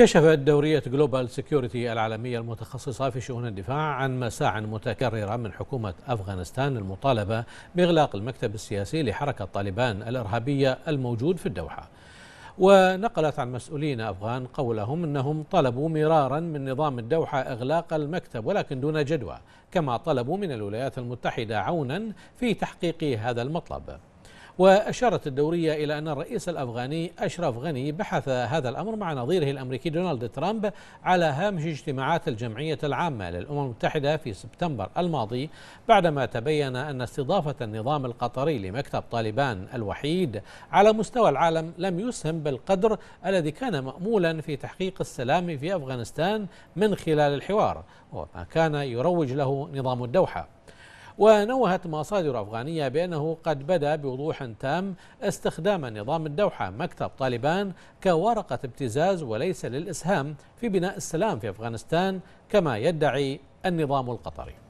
كشفت دورية جلوبال سيكيورتي العالمية المتخصصة في شؤون الدفاع عن مساع متكررة من حكومة أفغانستان المطالبة بإغلاق المكتب السياسي لحركة طالبان الإرهابية الموجود في الدوحة ونقلت عن مسؤولين أفغان قولهم أنهم طلبوا مرارا من نظام الدوحة إغلاق المكتب ولكن دون جدوى كما طلبوا من الولايات المتحدة عونا في تحقيق هذا المطلب وأشارت الدورية إلى أن الرئيس الأفغاني أشرف غني بحث هذا الأمر مع نظيره الأمريكي دونالد ترامب على هامش اجتماعات الجمعية العامة للأمم المتحدة في سبتمبر الماضي بعدما تبين أن استضافة النظام القطري لمكتب طالبان الوحيد على مستوى العالم لم يسهم بالقدر الذي كان مأمولا في تحقيق السلام في أفغانستان من خلال الحوار وما كان يروج له نظام الدوحة ونوهت مصادر أفغانية بأنه قد بدا بوضوح تام استخدام نظام الدوحة مكتب طالبان كورقة ابتزاز وليس للإسهام في بناء السلام في أفغانستان كما يدعي النظام القطري